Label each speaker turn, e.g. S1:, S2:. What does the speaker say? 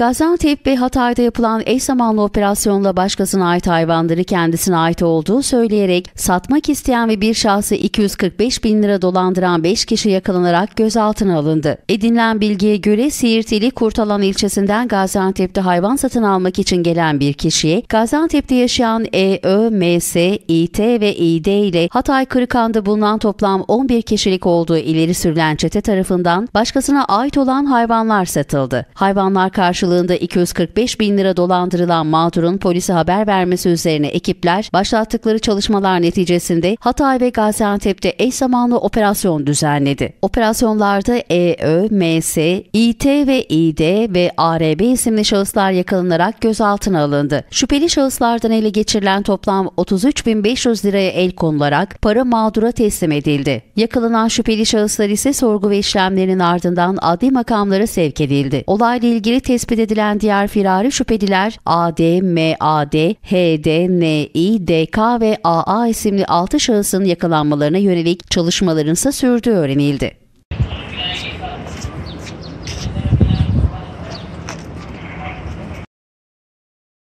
S1: Gaziantep ve Hatay'da yapılan eş zamanlı operasyonla başkasına ait hayvanları kendisine ait olduğu söyleyerek satmak isteyen ve bir şahsı 245 bin lira dolandıran 5 kişi yakalanarak gözaltına alındı. Edinilen bilgiye göre Siirtili Kurtalan ilçesinden Gaziantep'te hayvan satın almak için gelen bir kişiye Gaziantep'te yaşayan EÖ, MS, İT ve İD ile Hatay Kırıkan'da bulunan toplam 11 kişilik olduğu ileri sürülen çete tarafından başkasına ait olan hayvanlar satıldı. Hayvanlar karşılığı karşılığında 245 bin lira dolandırılan mağdurun polise haber vermesi üzerine ekipler başlattıkları çalışmalar neticesinde Hatay ve Gaziantep'te eş zamanlı operasyon düzenledi. Operasyonlarda EÖ, MS, İT ve İD ve ARB isimli şahıslar yakalanarak gözaltına alındı. Şüpheli şahıslardan ele geçirilen toplam 33.500 liraya el konularak para mağdura teslim edildi. Yakalanan şüpheli şahıslar ise sorgu ve işlemlerinin ardından adli makamlara sevk edildi. Olayla ilgili tespit kaydedilen diğer firari şüpheliler AD, MAD, HD, NI, DK ve AA isimli 6 şahısın yakalanmalarına yönelik çalışmaların ise sürdüğü öğrenildi.